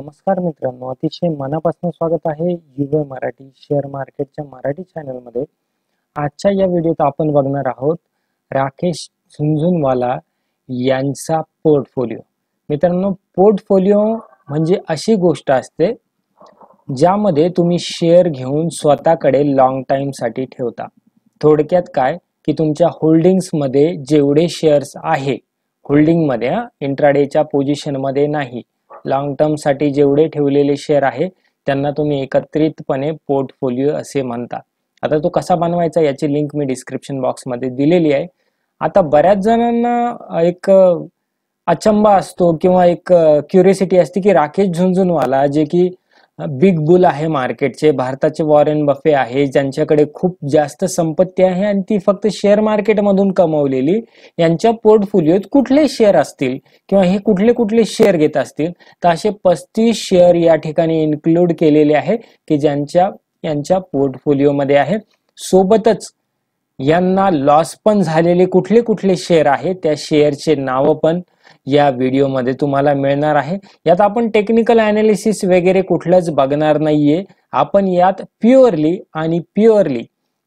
नमस्कार मित्रांनो अतिशय मनापासून स्वागत आहे युवा मराठी शेअर मार्केटच्या मराठी चॅनलमध्ये आजच्या या व्हिडिओत आपण बघणार आहोत राकेश झुंझुनवाला यांचा पोर्टफोलिओ मित्रांनो पोर्टफोलिओ म्हणजे अशी गोष्ट असते ज्यामध्ये तुम्ही शेअर घेऊन स्वतःकडे लॉंग साठी ठेवता थोडक्यात काय की तुमच्या होल्डिंग्समध्ये जेवढे शेअर्स आहे होल्डिंगमध्ये इंट्राडेच्या पोझिशनमध्ये नाही टर्म साठी जेवढे ठेवलेले शेअर आहे त्यांना तुम्ही एकत्रितपणे पोर्टफोलिओ असे म्हणता आता तो कसा बनवायचा याची लिंक मी डिस्क्रिप्शन बॉक्समध्ये दिलेली आहे आता बऱ्याच जणांना एक अचंबा असतो किंवा एक क्युरिसिटी असते की राकेश झुंझुनवाला जे की बिग बुल आहे मार्केटचे भारताचे वॉरेन बफे आहे ज्यांच्याकडे खूप जास्त संपत्ती आहे आणि ती फक्त शेअर मार्केटमधून कमवलेली यांच्या पोर्टफोलिओत कुठले शेअर असतील किंवा हे कुठले कुठले शेअर घेत असतील तर असे पस्तीस शेअर या ठिकाणी इन्क्लूड केलेले आहे की ज्यांच्या यांच्या पोर्टफोलिओमध्ये आहे सोबतच यांना लॉस पण झालेले कुठले कुठले शेअर आहे त्या शेअरचे नाव पण या व्हिडिओमध्ये तुम्हाला मिळणार आहे यात आपण टेक्निकल अनालिसिस वगैरे कुठलंच बघणार नाहीये आपण यात प्युअरली आणि प्युअरली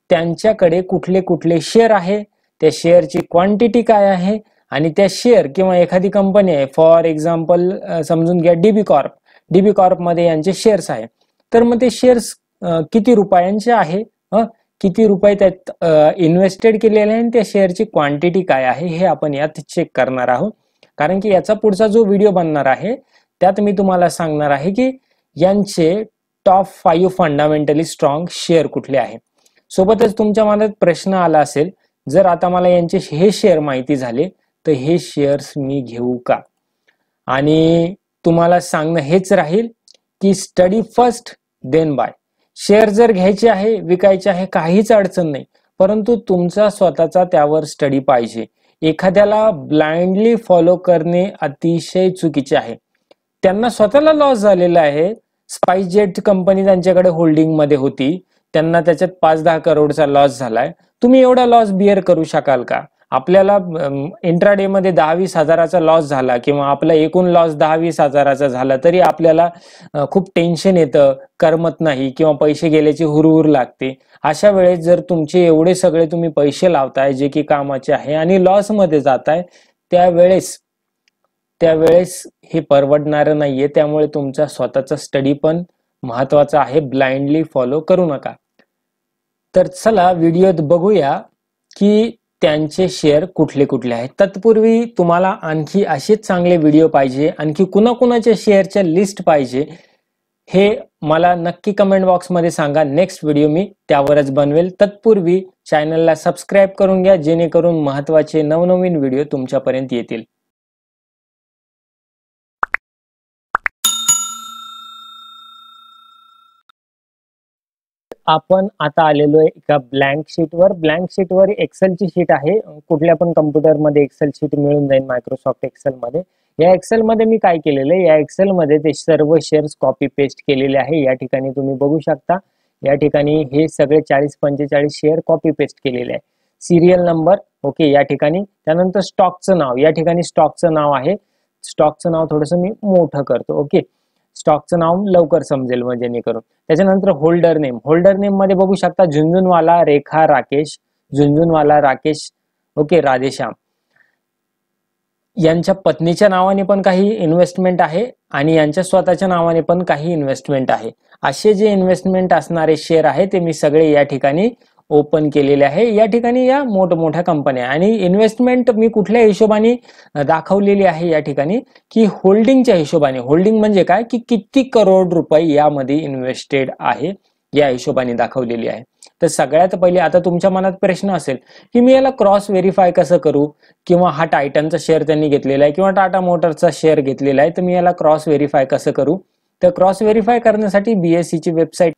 त्यांच्याकडे कुठले कुठले शेअर आहे त्या शेअरची क्वांटिटी काय आहे आणि त्या शेअर किंवा एखादी कंपनी आहे फॉर एक्झाम्पल समजून घ्या डीबी कॉर्प डीबी कॉर्प मध्ये यांचे शेअर्स आहे तर मग ते शेअर्स किती रुपयांचे आहे किती रुपये त्यात इन्व्हेस्टेड केलेले आहे आणि त्या शेअरची क्वांटिटी काय आहे हे आपण यात चेक करणार आहोत कारण की याचा पुढचा जो व्हिडिओ बनणार आहे त्यात मी तुम्हाला सांगणार आहे की यांचे top five fundamentally strong share कुठले आहे सोबतच तुमच्या मनात प्रश्न आला असेल जर आता मला यांचे हे शेअर माहिती झाले तर हे शेअर्स मी घेऊ का आणि तुम्हाला सांगणं हेच राहील की study first then buy share जर घ्यायचे आहे विकायचे आहे काहीच अडचण नाही परंतु तुमचा स्वतःचा त्यावर स्टडी पाहिजे एखाद्याला ब्लाइंडली फॉलो करणे अतिशय चुकीचे आहे त्यांना स्वतःला लॉस झालेला आहे स्पाइस जेट कंपनी त्यांच्याकडे होल्डिंग मध्ये होती त्यांना त्याच्यात पाच दहा करोडचा लॉस झालाय तुम्ही एवढा लॉस बिअर करू शकाल का आपल्याला इंट्राडेमध्ये दहा वीस हजाराचा लॉस झाला किंवा आपला एकूण लॉस दहा वीस हजाराचा झाला तरी आपल्याला खूप टेन्शन येतं करमत नाही किंवा पैसे गेल्याची हुरहुर लागते अशा वेळेस जर तुमचे एवढे सगळे तुम्ही पैसे लावताय जे की कामाचे आहे आणि लॉसमध्ये जात आहे त्यावेळेस त्यावेळेस हे परवडणार नाहीये त्यामुळे तुमचा स्वतःचा स्टडी पण महत्वाचा आहे ब्लाइंडली फॉलो करू नका तर चला व्हिडिओत बघूया की त्यांचे शेअर कुठले कुठले आहेत तत्पूर्वी तुम्हाला आणखी असेच चांगले व्हिडिओ पाहिजे आणखी कुणाकुणाच्या शेअरच्या लिस्ट पाहिजे हे मला नक्की कमेंट बॉक्समध्ये सांगा नेक्स्ट व्हिडिओ मी त्यावरच बनवेल तत्पूर्वी चॅनलला सबस्क्राईब करून घ्या जेणेकरून महत्त्वाचे नवनवीन व्हिडिओ तुमच्यापर्यंत येतील आपण आता आलेलो आहे एका ब्लँक शीटवर ब्लँक शीटवर एक्सेलची शीट आहे कुठल्या पण मध्ये एक्सेल शीट मिळून जाईल मायक्रोसॉफ्ट एक्सेल मध्ये या एक्सेल मध्ये मी काय केलेलं आहे या एक्सेलमध्ये ते सर्व शेअर्स कॉपी पेस्ट केलेले आहे या ठिकाणी तुम्ही बघू शकता या ठिकाणी हे सगळे चाळीस पंचेचाळीस शेअर कॉपी पेस्ट केलेले आहे सिरियल नंबर ओके या ठिकाणी त्यानंतर स्टॉकचं नाव या ठिकाणी स्टॉकचं नाव आहे स्टॉकचं नाव थोडस मी मोठं करतो ओके स्टॉकचं नाव लवकर समजेल मग जेणेकरून त्याच्यानंतर होल्डर नेम होल्डर नेम मध्ये बघू शकता झुंझुनवाला रेखा राकेश झुंझुनवाला राकेश ओके राधेश्याम यांच्या पत्नीच्या नावाने पण काही इन्व्हेस्टमेंट आहे आणि यांच्या स्वतःच्या नावाने पण काही इन्व्हेस्टमेंट आहे असे जे इन्व्हेस्टमेंट असणारे शेअर आहे ते मी सगळे या ठिकाणी ओपन केलेले आहे या ठिकाणी या मोठमोठ्या कंपन्या आणि इन्व्हेस्टमेंट मी कुठल्या हिशोबाने दाखवलेली आहे या ठिकाणी की होल्डिंगच्या हिशोबाने होल्डिंग म्हणजे काय की किती करोड रुपये यामध्ये इन्व्हेस्टेड आहे या हिशोबाने दाखवलेली आहे तर सगळ्यात पहिले आता तुमच्या मनात प्रश्न असेल की मी याला क्रॉस व्हेरीफाय कसं करू किंवा हा टायटनचा शेअर त्यांनी घेतलेला आहे किंवा टाटा मोटरचा शेअर घेतलेला आहे तर मी याला क्रॉस व्हेरीफाय कसं करू तर क्रॉस व्हेरीफाय करण्यासाठी बीएससीची e वेबसाईट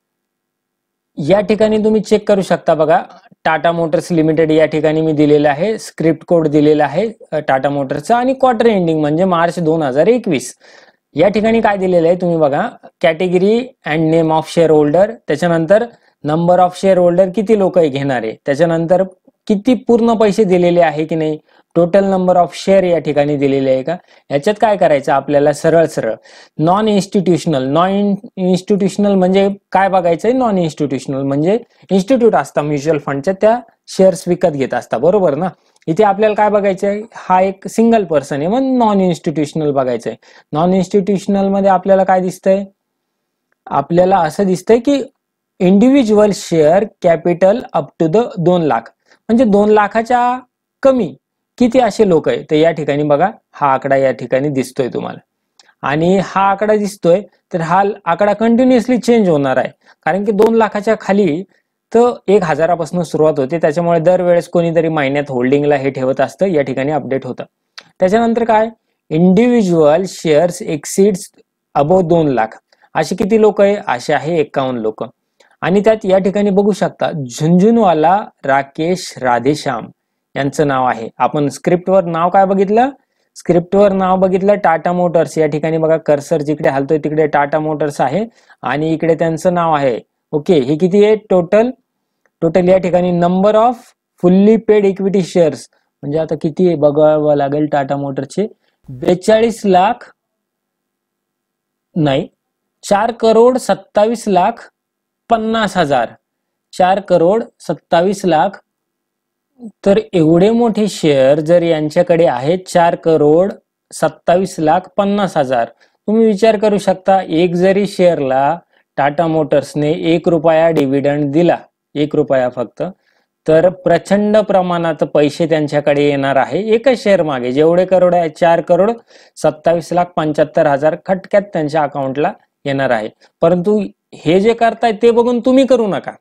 या ठिकाणी तुम्ही चेक करू शकता बघा टाटा मोटर्स लिमिटेड या ठिकाणी मी दिलेला आहे स्क्रिप्ट कोड दिलेला आहे टाटा मोटर्सचा आणि क्वार्टर एंडिंग म्हणजे मार्च दोन हजार एकवीस या ठिकाणी काय दिलेलं आहे तुम्ही बघा category and name of shareholder त्याच्यानंतर नंबर ऑफ शेअर होल्डर किती लोक घेणार आहे त्याच्यानंतर किती पूर्ण पैसे दिलेले आहे की नाही टोटल नंबर ऑफ शेअर या ठिकाणी दिलेले आहे का याच्यात काय करायचं आपल्याला सरळ सरळ नॉन इन्स्टिट्युशनल नॉन इन्स्टिट्युशनल म्हणजे काय बघायचंय नॉन इन्स्टिट्युशनल म्हणजे इन्स्टिट्यूट असता म्युच्युअल फंडच्या त्या शेअर्स विकत घेत असतात बरोबर ना इथे आपल्याला काय बघायचं आहे हा एक सिंगल पर्सन आहे मग नॉन इन्स्टिट्युशनल बघायचं आहे नॉन इन्स्टिट्यूशनल मध्ये आपल्याला काय दिसतंय आपल्याला असं दिसतंय की individual share capital up to the दोन लाख म्हणजे दोन लाखाच्या कमी किती असे लोक आहे तर या ठिकाणी बघा हा आकडा या ठिकाणी दिसतोय तुम्हाला आणि हा आकडा दिसतोय तर हा आकडा कंटिन्युअसली चेंज होणार आहे कारण की दोन लाखाच्या खाली तर एक हजारापासून सुरुवात होते त्याच्यामुळे दरवेळेस कोणीतरी महिन्यात होल्डिंगला हे ठेवत असतं या ठिकाणी अपडेट होतं त्याच्यानंतर काय इंडिव्हिज्युअल शेअर्स एक्सिड्स अबो दोन लाख असे किती लोक आहे असे आहे एक्कावन्न लोक आणि त्यात या ठिकाणी बघू शकता झुंझुनवाला राकेश राधेश्याम यांचं नाव आहे आपण स्क्रिप्टवर नाव काय बघितलं स्क्रिप्टवर नाव बघितलं टाटा मोटर्स या ठिकाणी बघा कर्सर जिकडे हलतोय तिकडे टाटा मोटर्स आहे आणि इकडे त्यांचं नाव आहे ओके हे किती आहे टोटल टोटल या ठिकाणी number of fully paid equity shares म्हणजे आता किती आहे बघावं लागेल टाटा मोटरचे बेचाळीस लाख नाही चार करोड सत्तावीस लाख पन्नास हजार चार करोड सत्तावीस लाख तर एवढे मोठे शेअर जर यांच्याकडे आहेत चार करोड सत्तावीस लाख पन्नास हजार तुम्ही विचार करू शकता एक जरी शेअरला टाटा मोटर्सने एक रुपया डिव्हिडंड दिला एक रुपया फक्त तर प्रचंड प्रमाणात पैसे त्यांच्याकडे येणार आहे एकच शेअर मागे जेवढे करोड आहे चार करोड सत्तावीस लाख पंच्याहत्तर हजार खटक्यात त्यांच्या अकाउंटला येणार आहे परंतु हे जे करताय ते बघून तुम्ही करू नका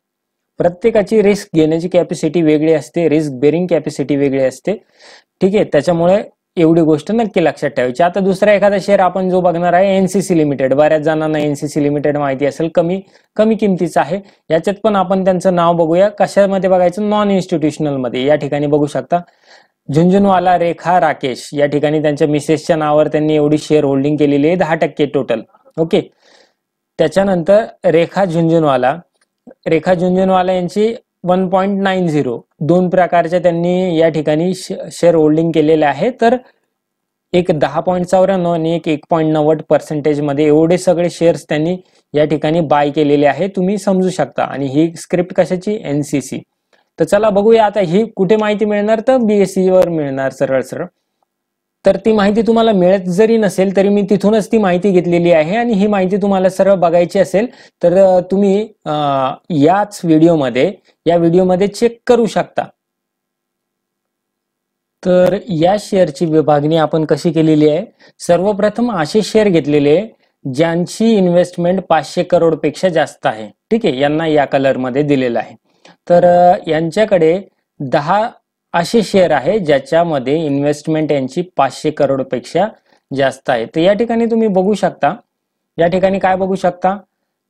प्रत्येकाची रिस्क घेण्याची कॅपॅसिटी वेगळी असते रिस्क बेरिंग कॅपॅसिटी वेगळी असते ठीक आहे त्याच्यामुळे एवढी गोष्ट नक्की लक्षात ठेवायची आता दुसरा एखादा शेअर आपण जो बघणार आहे एनसीसी लिमिटेड बऱ्याच जणांना एनसीसी लिमिटेड माहिती असेल कमी कमी किमतीचा आहे याच्यात पण आपण त्यांचं नाव बघूया कशामध्ये बघायचं नॉन मध्ये या ठिकाणी बघू शकता झुंझुनवाला रेखा राकेश या ठिकाणी त्यांच्या मिसेसच्या नावावर त्यांनी एवढी शेअर होल्डिंग केलेली आहे दहा टक्के टोटल ओके त्याच्यानंतर रेखा झुंझुनवाला रेखा झुंझुनवाला यांची वन पॉइंट नाईन झिरो दोन प्रकारच्या त्यांनी या ठिकाणी शेअर होल्डिंग केलेले आहे तर एक दहा पॉईंट चौऱ्याण्णव आणि एक एक पॉईंट नव्वद मध्ये एवढे सगळे शेअर्स त्यांनी या ठिकाणी बाय केलेले आहे तुम्ही समजू शकता आणि ही स्क्रिप्ट कशाची एनसीसी तर चला बघूया आता ही कुठे माहिती मिळणार तर बीएससी e वर मिळणार सरळ सरळ तर ती माहिती तुम्हाला मिळत जरी नसेल तरी मी तिथूनच ती माहिती घेतलेली आहे आणि ही माहिती तुम्हाला सर्व बघायची असेल तर तुम्ही याच व्हिडिओमध्ये या व्हिडिओमध्ये चेक करू शकता तर या शेअरची विभागणी आपण कशी केलेली आहे सर्वप्रथम असे शेअर घेतलेले आहे ज्यांची इन्व्हेस्टमेंट पाचशे करोडपेक्षा जास्त आहे ठीक आहे यांना या कलरमध्ये दिलेलं आहे तर यांच्याकडे दहा असे शेअर आहे ज्याच्यामध्ये इन्व्हेस्टमेंट यांची पाचशे करोडपेक्षा जास्त आहे तर या ठिकाणी तुम्ही बघू शकता या ठिकाणी काय बघू शकता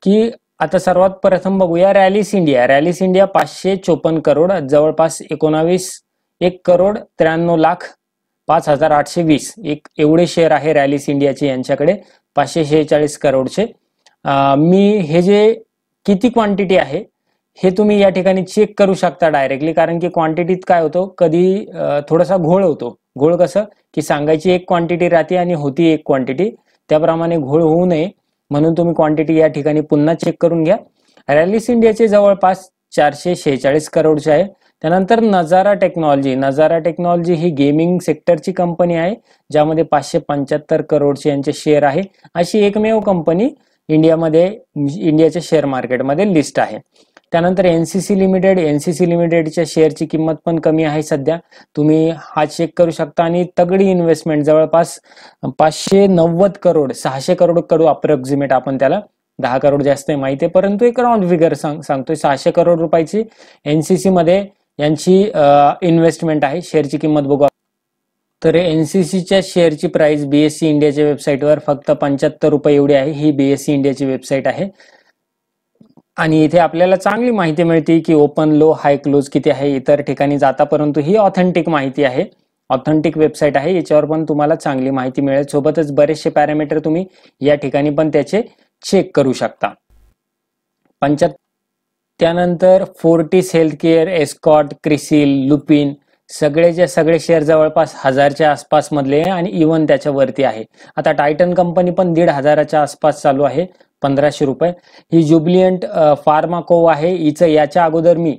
की आता सर्वात प्रथम बघूया रॅलीस इंडिया रॅलिस इंडिया पाचशे चोपन्न करोड जवळपास एकोणावीस एक करोड त्र्याण्णव लाख पाच हजार आठशे वीस एक एवढे शेअर आहे रॅलिस इंडियाचे यांच्याकडे पाचशे शेहेचाळीस करोडचे मी हे जे किती क्वांटिटी आहे हे तुम्ही या ठिकाणी चेक करू शकता डायरेक्टली कारण की क्वांटिटीत काय होतो कधी थोडासा घोळ होतो घोळ कसं की सांगायची एक क्वांटिटी राहते आणि होती एक क्वांटिटी त्याप्रमाणे घोळ होऊ नये म्हणून तुम्ही क्वांटिटी या ठिकाणी पुन्हा चेक करून घ्या रॅलिस इंडियाचे जवळपास चारशे शेहेचाळीस करोडचे आहे त्यानंतर नजारा टेक्नॉलॉजी नजारा टेक्नॉलॉजी ही गेमिंग सेक्टरची कंपनी आहे ज्यामध्ये पाचशे पंच्याहत्तर करोडचे यांचे शेअर आहे अशी एकमेव कंपनी इंडियामध्ये इंडियाच्या शेअर मार्केटमध्ये लिस्ट आहे त्यानंतर सी लिमिटेड एनसीसी लिमिटेडच्या शेअरची किंमत पण कमी आहे सध्या तुम्ही हा चेक करू शकता आणि तगडी इन्व्हेस्टमेंट जवळपास पाचशे नव्वद करोड सहाशे करोड करू अप्रॉक्झिमेट आपण त्याला दहा करोड जास्त आहे माहिती आहे परंतु एक राऊंड फिगर सांग सांगतोय सहाशे करोड रुपयाची सी मध्ये यांची इन्व्हेस्टमेंट आहे शेअरची किंमत बघू तर सीच्या शेअरची प्राइस बीएससी इंडियाच्या वेबसाईटवर फक्त पंच्याहत्तर रुपये एवढी आहे ही बीएससी इंडियाची वेबसाईट आहे आणि इथे आपल्याला चांगली माहिती मिळते की ओपन लो हाय क्लोज किती आहे इतर ठिकाणी जाता परंतु ही ऑथेंटिक माहिती आहे ऑथेंटिक वेबसाईट आहे याच्यावर पण तुम्हाला चांगली माहिती मिळेल सोबतच बरेचसे पॅरामीटर तुम्ही या ठिकाणी पण त्याचे चेक करू शकता पंच्याहत्तर त्यानंतर Fortis health care Escorts Crisil Lupin सगळे जे सगळे शेअर जवळपास हजारच्या आसपास मधले आणि इवन त्याच्यावरती आहे आता टायटन कंपनी पण दीड हजाराच्या आसपास चालू आहे पंधराशे रुपये ही ज्युबिलियंट फार्माको आहे हिचं याच्या अगोदर मी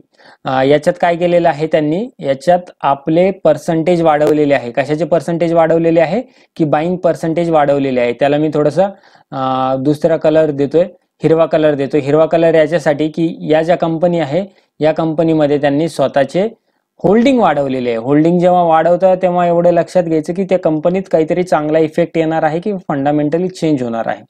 याच्यात काय केलेलं आहे त्यांनी याच्यात आपले पर्सेंटेज वाढवलेले आहे कशाचे पर्सेंटेज वाढवलेले आहे की बाईंग पर्सेंटेज वाढवलेले आहे त्याला मी थोडासा दुसरा कलर देतोय हिरवा कलर देतोय हिरवा कलर याच्यासाठी की या ज्या कंपनी आहे या कंपनीमध्ये त्यांनी स्वतःचे होल्डिंग वाढवलेली आहे होल्डिंग जेव्हा वाढवतं तेव्हा एवढं लक्षात घ्यायचं की त्या कंपनीत काहीतरी चांगला इफेक्ट येणार आहे की फंडामेंटली चेंज होणार आहे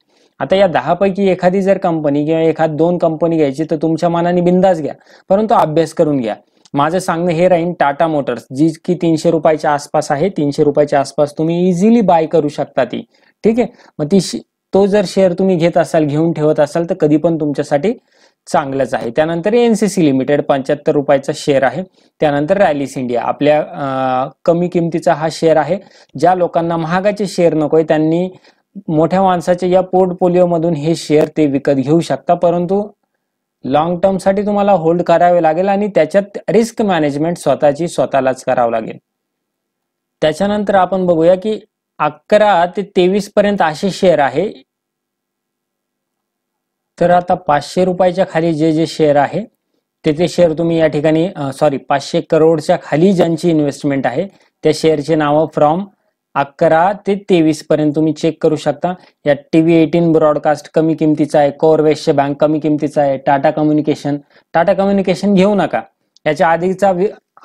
आता या दहापैकी एखादी जर कंपनी किंवा एखाद दोन कंपनी घ्यायची तर तुमच्या मनाने बिंदास घ्या परंतु अभ्यास करून घ्या माझं सांगणं हे राहीन टाटा मोटर्स जी की तीनशे रुपयाच्या आसपास आहे तीनशे रुपयाच्या आसपास तुम्ही इझिली बाय करू शकता ती ठीक आहे मग ती तो जर शेअर तुम्ही घेत असाल घेऊन ठेवत असाल तर कधी पण तुमच्यासाठी चांगलंच आहे त्यानंतर एन सी सी लिमिटेड पंच्याहत्तर रुपयाचा शेअर आहे त्यानंतर रॅलिस इंडिया आपल्या कमी किमतीचा हा शेअर आहे ज्या लोकांना महागाचे शेअर नकोय त्यांनी मोठ्या माणसाच्या या मधून हे शेअर ते विकत घेऊ शकता परंतु लॉंग साठी तुम्हाला होल्ड करावे लागेल आणि त्याच्यात रिस्क मॅनेजमेंट स्वतःची स्वतःलाच करावं लागेल त्याच्यानंतर आपण बघूया की अकरा ते तेवीस पर्यंत असे शेअर आहे तर आता पाचशे रुपयाच्या खाली जे जे शेअर आहे ते ते शेअर तुम्ही या ठिकाणी सॉरी पाचशे करोडच्या खाली ज्यांची इन्व्हेस्टमेंट आहे त्या शेअरचे नावं फ्रॉम अकरा ते तेवीस पर्यंत तुम्ही चेक करू शकता या टी व्ही एटीन ब्रॉडकास्ट कमी किमतीचा आहे वैश्य बँक कमी किमतीचा आहे टाटा कम्युनिकेशन टाटा कम्युनिकेशन घेऊ नका याच्या आधीचा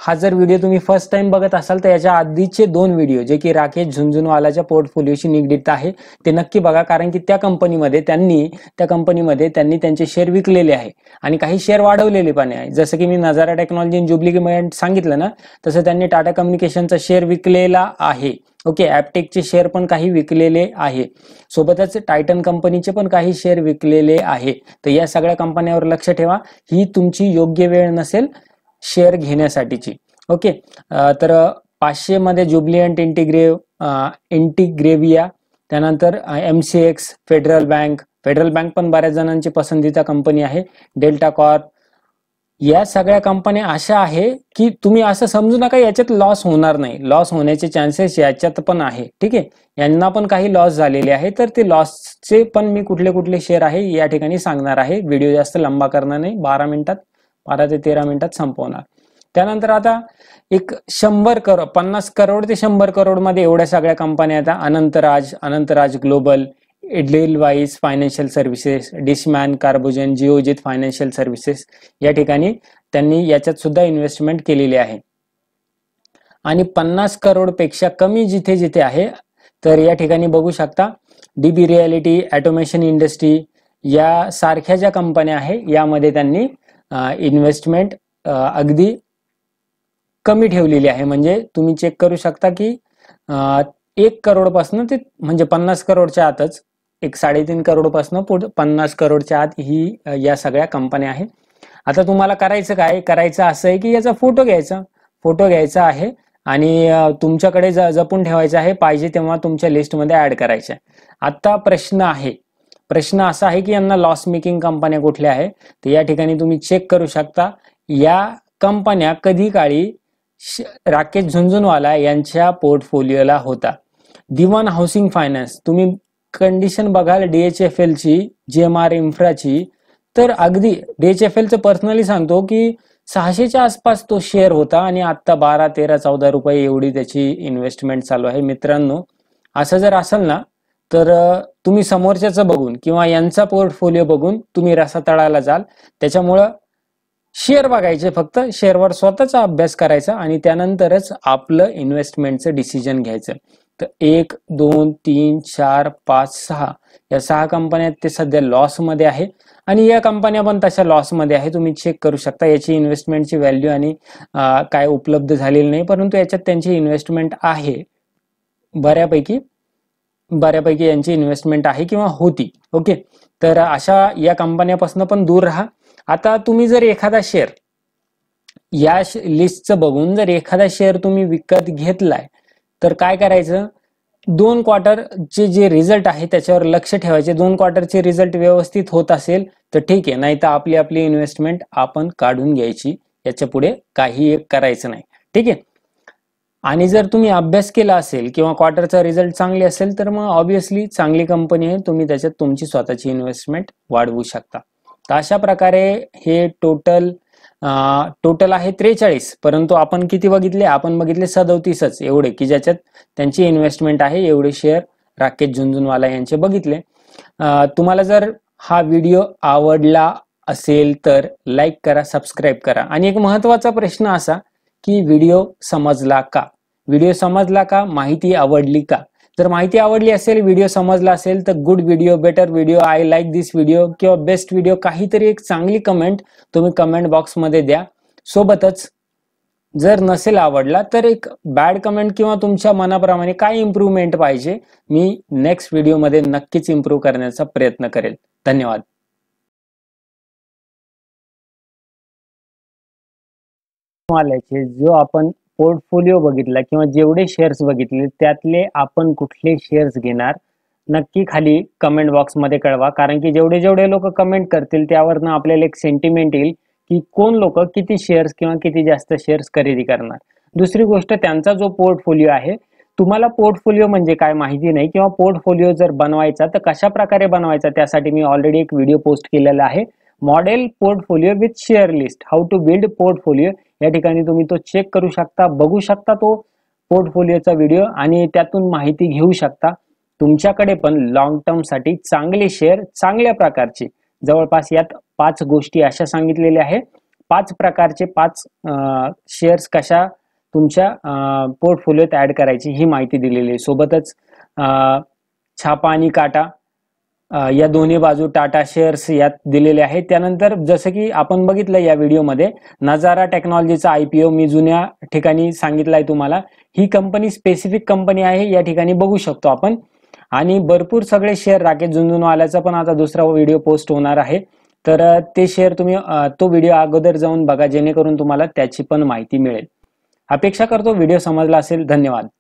हा जर व्हिडिओ तुम्ही फर्स्ट टाइम बघत असाल तर याच्या आधीचे दोन व्हिडिओ जे की राकेश झुंझुनवालाच्या पोर्टफोलिओशी निगडीत आहे ते नक्की बघा कारण की त्या कंपनीमध्ये त्यांनी त्या कंपनीमध्ये त्यांनी त्यांचे शेअर विकलेले आहे आणि काही शेअर वाढवलेले पण आहे जसं की मी नजारा टेक्नॉलॉजी जुबली सांगितलं ना तसं त्यांनी टाटा कम्युनिकेशनचा शेअर विकलेला आहे ओके ऍपटेकचे शेअर पण काही विकलेले आहे सोबतच टायटन कंपनीचे पण काही शेअर विकलेले आहे तर या सगळ्या कंपन्यांवर लक्ष ठेवा ही तुमची योग्य वेळ नसेल शेअर घेण्यासाठीची ओके तर पाचशेमध्ये जुबलियंट इंटिग्रेव इंटिग्रेविया त्यानंतर M C X Federal Bank Federal Bank पण बऱ्याच जणांची पसंतीचा कंपनी आहे डेल्टा कॉर्प या सगळ्या कंपन्या अशा आहे की तुम्ही असं समजू नका याच्यात लॉस होणार नाही लॉस होण्याचे चान्सेस याच्यात पण आहे ठीक आहे यांना पण काही लॉस झालेले आहे तर ते लॉसचे पण मी कुठले कुठले शेअर आहे या ठिकाणी सांगणार आहे व्हिडिओ जास्त लंबा करणार नाही बारा मिनिटात बारा ते तेरा मिनिटात संपवणार त्यानंतर आता एक शंभर करोड पन्नास करोड ते शंभर करोडमध्ये एवढ्या सगळ्या कंपन्या आता Anantraj Anantraj global wise financial services Dishman Carbogen Geojit financial services या ठिकाणी त्यांनी याच्यात सुद्धा इन्व्हेस्टमेंट केलेली आहे आणि पन्नास करोडपेक्षा कमी जिथे जिथे आहे तर या ठिकाणी बघू शकता डीबी रियालिटी ॲटोमेशन इंडस्ट्री या सारख्या ज्या कंपन्या आहे यामध्ये त्यांनी इन्व्हेस्टमेंट अगदी कमी ठेवलेली आहे म्हणजे तुम्ही चेक करू शकता की एक करोडपासनं ते म्हणजे पन्नास करोडच्या आतच एक साडेतीन करोडपासनं पुढे पन्नास करोडच्या आत ही या सगळ्या कंपन्या आहेत आता तुम्हाला करायचं काय करायचं असं आहे की याचा फोटो घ्यायचा फोटो घ्यायचा आहे आणि तुमच्याकडे जपून ठेवायचं आहे पाहिजे तेव्हा तुमच्या लिस्टमध्ये ऍड करायचं आहे आता प्रश्न आहे प्रश्न असा आहे की यांना लॉस मेकिंग कंपन्या कुठल्या आहे तर या ठिकाणी तुम्ही चेक करू शकता या कंपन्या कधी काळी राकेश झुंझुनवाला यांच्या पोर्टफोलिओला होता दिवान हाऊसिंग फायनान्स तुम्ही कंडिशन बघाल डीएचएफएलची जी एम आर इन्फ्राची तर अगदी डीएचएफएलचं पर्सनली सांगतो की सहाशेच्या आसपास तो शेअर होता आणि आता बारा तेरा चौदा रुपये एवढी त्याची इन्व्हेस्टमेंट चालू आहे मित्रांनो असं जर असेल ना तर तुम्ही समोरच्याचं बघून किंवा यांचा पोर्टफोलिओ बघून तुम्ही रसा तळायला जाल त्याच्यामुळं शेअर बघायचे फक्त शेअरवर स्वतःचा अभ्यास करायचा आणि त्यानंतरच आपलं इन्व्हेस्टमेंटचं डिसिजन घ्यायचं तर एक दोन तीन चार पाच सहा या सहा कंपन्या ते सध्या लॉसमध्ये आहे आणि या कंपन्या पण तशा लॉसमध्ये आहे तुम्ही चेक करू शकता याची इन्व्हेस्टमेंटची व्हॅल्यू आणि काय उपलब्ध झालेली नाही परंतु याच्यात त्यांची इन्व्हेस्टमेंट आहे बऱ्यापैकी बऱ्यापैकी यांची इन्व्हेस्टमेंट आहे किंवा होती ओके तर अशा या कंपन्यापासून पण दूर राहा आता तुम्ही जर एखादा शेअर या लिस्टचं बघून जर एखादा शेअर तुम्ही विकत घेतलाय तर काय करायचं दोन क्वार्टरचे जे रिझल्ट आहे त्याच्यावर लक्ष ठेवायचे दोन क्वार्टरचे रिझल्ट व्यवस्थित होत असेल तर ठीक आहे नाही तर आपली आपली इन्व्हेस्टमेंट आपण काढून घ्यायची याच्या पुढे काही एक करायचं नाही ठीक आहे आणि जर तुम्ही अभ्यास केला असेल किंवा क्वार्टरचा रिझल्ट चांगले असेल तर मग ऑब्विसली चांगली कंपनी आहे तुम्ही त्याच्यात तुमची स्वतःची इन्व्हेस्टमेंट वाढवू शकता तर अशा प्रकारे हे टोटल टोटल आहे त्रेचाळीस परंतु आपण किती बघितले आपण बघितले सदोतीसच एवढे की ज्याच्यात त्यांची इन्व्हेस्टमेंट आहे एवढे शेअर राकेश झुंझुनवाला यांचे बघितले तुम्हाला जर हा व्हिडिओ आवडला असेल तर लाईक करा सबस्क्राईब करा आणि एक महत्वाचा प्रश्न असा की व्हिडिओ समजला का व्हिडिओ समजला का माहिती आवडली का जर माहिती आवडली असेल व्हिडिओ समजला असेल तर good video better video I like this video किंवा बेस्ट व्हिडिओ काहीतरी एक चांगली कमेंट तुम्ही कमेंट बॉक्समध्ये द्या सोबतच जर नसेल आवडला तर एक बॅड कमेंट किंवा तुमच्या मनाप्रमाणे काय इम्प्रूव्हमेंट पाहिजे मी नेक्स्ट व्हिडिओमध्ये नक्कीच इम्प्रूव्ह करण्याचा प्रयत्न करेल धन्यवाद मालाचे जो आपण पोर्टफोलिओ बघितला किंवा जेवढे शेअर्स बघितले त्यातले आपण कुठले शेअर्स घेणार नक्की खाली कमेंट बॉक्समध्ये कळवा कारण की जेवढे जेवढे लोक कमेंट करतील त्यावरनं आपल्याला एक सेंटिमेंट येईल की कोण लोक किती शेअर्स किंवा किती जास्त शेअर्स खरेदी करणार दुसरी गोष्ट त्यांचा जो पोर्टफोलिओ आहे तुम्हाला पोर्टफोलिओ म्हणजे काय माहिती नाही किंवा पोर्टफोलिओ जर बनवायचा तर कशा प्रकारे बनवायचा त्यासाठी मी ऑलरेडी एक व्हिडिओ पोस्ट केलेला आहे model portfolio with share list how to build portfolio या ठिकाणी तुम्ही तो चेक करू शकता बघू शकता तो पोर्टफोलिओचा व्हिडिओ आणि त्यातून माहिती घेऊ शकता तुमच्याकडे पण लॉंग टर्मसाठी चांगले शेअर चांगल्या प्रकारचे जवळपास यात पाच गोष्टी अशा सांगितलेल्या आहेत पाच प्रकारचे पाच शेअर्स कशा तुमच्या पोर्टफोलिओत ऍड करायची ही माहिती दिलेली आहे सोबतच छापा आणि काटा या दोन्ही बाजू टाटा शेअर्स यात दिलेले आहेत त्यानंतर जसं की आपण बघितलं या व्हिडिओमध्ये नजारा टेक्नॉलॉजीचा आयपीओ मी जुन्या ठिकाणी सांगितलं आहे तुम्हाला ही कंपनी स्पेसिफिक कंपनी आहे या ठिकाणी बघू शकतो आपण आणि भरपूर सगळे शेअर राकेश झुंझुनवाल्याचा पण आता दुसरा व्हिडिओ पोस्ट होणार आहे तर ते शेअर तुम्ही तो व्हिडिओ अगोदर जाऊन बघा जेणेकरून तुम्हाला त्याची पण माहिती मिळेल अपेक्षा करतो व्हिडिओ समजला असेल धन्यवाद